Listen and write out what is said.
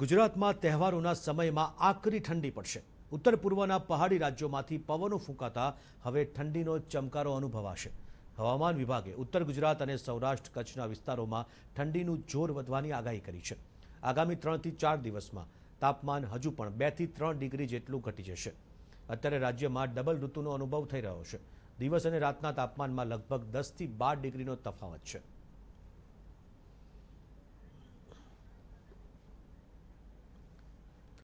ગુજરાતમાં તહેવારોના સમયમાં આકરી ઠંડી પડશે ઉત્તર પૂર્વના પહાડી રાજ્યોમાંથી પવનો ફૂંકાતા હવે ઠંડીનો ચમકારો અનુભવાશે હવામાન વિભાગે ઉત્તર ગુજરાત અને સૌરાષ્ટ્ર કચ્છના વિસ્તારોમાં ઠંડીનું જોર વધવાની આગાહી કરી છે આગામી ત્રણથી ચાર દિવસમાં તાપમાન હજુ પણ બેથી ત્રણ ડિગ્રી જેટલું ઘટી જશે અત્યારે રાજ્યમાં ડબલ ઋતુનો અનુભવ થઈ રહ્યો છે દિવસ અને રાતના તાપમાનમાં લગભગ દસથી બાર ડિગ્રીનો તફાવત છે